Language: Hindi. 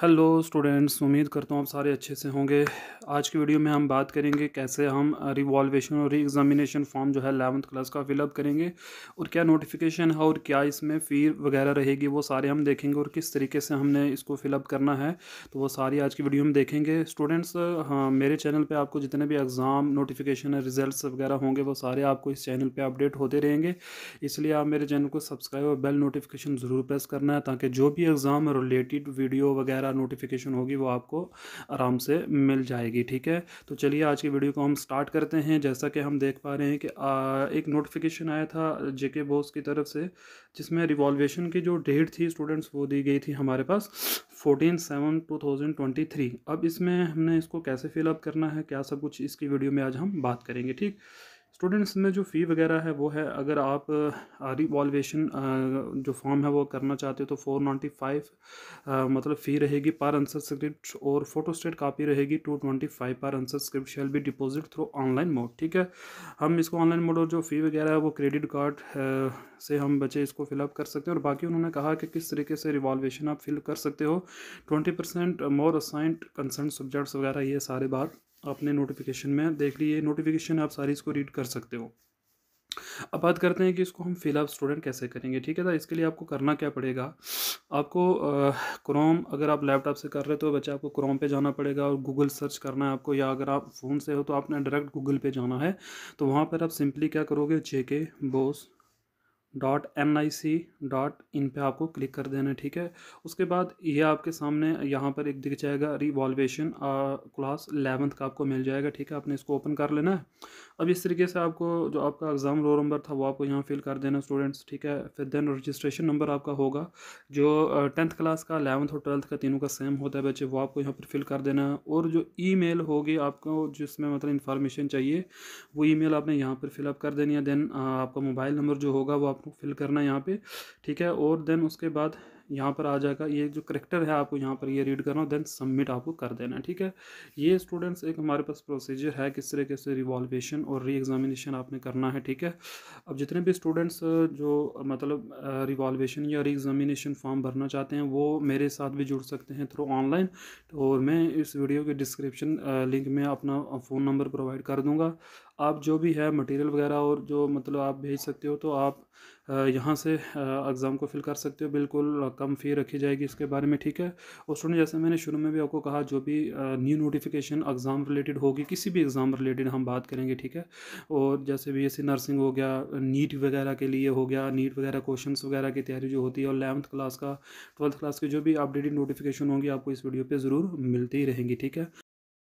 हेलो स्टूडेंट्स उम्मीद करता हूँ आप सारे अच्छे से होंगे आज की वीडियो में हम बात करेंगे कैसे हम रिवॉल्वेशन और री एग्ज़ामिनेशन फॉर्म जो है अलेवंथ क्लास का फिलअप करेंगे और क्या नोटिफिकेशन है और क्या इसमें फ़ी वगैरह रहेगी वो सारे हम देखेंगे और किस तरीके से हमने इसको फिलअप करना है तो वो सारी आज की वीडियो में देखेंगे स्टूडेंट्स हाँ मेरे चैनल पर आपको जितने भी एग्ज़ाम नोटिफिकेशन है रिजल्ट वगैरह होंगे वो सारे आपको इस चैनल पर अपडेट होते रहेंगे इसलिए आप मेरे चैनल को सब्सक्राइब और बेल नोटिफिकेशन ज़रूर प्रेस करना है ताकि जो भी एग्ज़ाम रिलेटेड वीडियो वगैरह वगैरह नोटिफिकेशन होगी वो आपको आराम से मिल जाएगी ठीक है तो चलिए आज की वीडियो को हम स्टार्ट करते हैं जैसा कि हम देख पा रहे हैं कि आ, एक नोटिफिकेशन आया था जेके बोस की तरफ से जिसमें रिवॉल्वेशन की जो डेट थी स्टूडेंट्स वो दी गई थी हमारे पास fourteen seven two thousand twenty three अब इसमें हमने इसको कैसे फिलअप करना है क्या सब कुछ इसकी वीडियो में आज हम बात करेंगे ठीक स्टूडेंट्स में जो फ़ी वगैरह है वो है अगर आप रिवॉल्वेशन जो फॉर्म है वो करना चाहते हो तो फोर नाइन्टी फाइव मतलब फ़ी रहेगी पर आंसर स्क्रिप्ट और फोटो स्टेट कापी रहेगी टू ट्वेंटी फाइव पर answer script shall be deposit through online mode ठीक है हम इसको ऑनलाइन मोड और जो फ़ी वगैरह है वो क्रेडिट कार्ड से हम बच्चे इसको फिलअप कर सकते हैं और बाकी उन्होंने कहा कि किस तरीके से रिवॉल्वेशन आप फिल कर सकते हो twenty percent more assigned concern subjects वगैरह ये सारे बात आपने नोटिफिकेशन में देख ली ये नोटिफिकेशन आप सारी इसको रीड कर सकते हो अब बात करते हैं कि इसको हम फिलअप स्टूडेंट कैसे करेंगे ठीक है ना इसके लिए आपको करना क्या पड़ेगा आपको क्रोम अगर आप लैपटॉप से कर रहे तो बच्चे आपको क्रोम पे जाना पड़ेगा और गूगल सर्च करना है आपको या अगर आप फ़ोन से हो तो आपने डायरेक्ट गूगल पे जाना है तो वहाँ पर आप सिंपली क्या करोगे J K BOSE dot N I C dot in पर आपको क्लिक कर देना है ठीक है उसके बाद ये आपके सामने यहाँ पर एक दिख जाएगा रिवॉल्वेशन क्लास एलेवंथ का आपको मिल जाएगा ठीक है आपने इसको ओपन कर लेना है अब इस तरीके से आपको जो आपका एग्ज़ाम रोल नंबर था वो आपको यहाँ फिल कर देना स्टूडेंट्स ठीक है फिर देन रजिस्ट्रेशन नंबर आपका होगा जो टेंथ क्लास का अलेवंथ और ट्वेल्थ का तीनों का सेम होता है बच्चे वो आपको यहाँ पर फिल कर देना है और जो ई मेल होगी आपको जिसमें मतलब इन्फॉर्मेशन चाहिए वो ई मेल आपने यहाँ पर फिलअप कर देनी है देन आपका मोबाइल नंबर जो होगा वो आप आपको फिल करना है यहाँ पे ठीक है और देन उसके बाद यहाँ पर आ जाएगा ये जो करेक्टर है आपको यहाँ पर ये रीड करना देन सबमिट आपको कर देना ठीक है ये स्टूडेंट्स एक हमारे पास प्रोसीजर है किस तरीके से रिवॉल्वेशन और री एग्जामिनेशन आपने करना है ठीक है अब जितने भी स्टूडेंट्स जो मतलब रिवॉल्वेशन या री एग्जामिनेशन फॉर्म भरना चाहते हैं वो मेरे साथ भी जुड़ सकते हैं थ्रू ऑनलाइन और मैं इस वीडियो के डिस्क्रिप्शन लिंक में अपना फ़ोन नंबर प्रोवाइड कर दूँगा आप जो भी है मटेरियल वगैरह और जो मतलब आप भेज सकते हो तो आप यहाँ से एग्ज़ाम को फिल कर सकते हो बिल्कुल कम फ़ी रखी जाएगी इसके बारे में ठीक है और स्टूडेंट जैसे मैंने शुरू में भी आपको कहा जो भी न्यू नोटिफिकेशन एग्ज़ाम रिलेटेड होगी किसी भी एग्ज़ाम रिलेटेड हम बात करेंगे ठीक है और जैसे बी एस नर्सिंग हो गया नीट वगैरह के लिए हो गया नीट वगैरह क्वेश्चन वगैरह की तैयारी जो होती है और लेवंथ क्लास का ट्वेल्थ क्लास की जो भी अपडेटेड नोटिफिकेशन होंगी आपको इस वीडियो पर ज़रूर मिलती रहेंगी ठीक है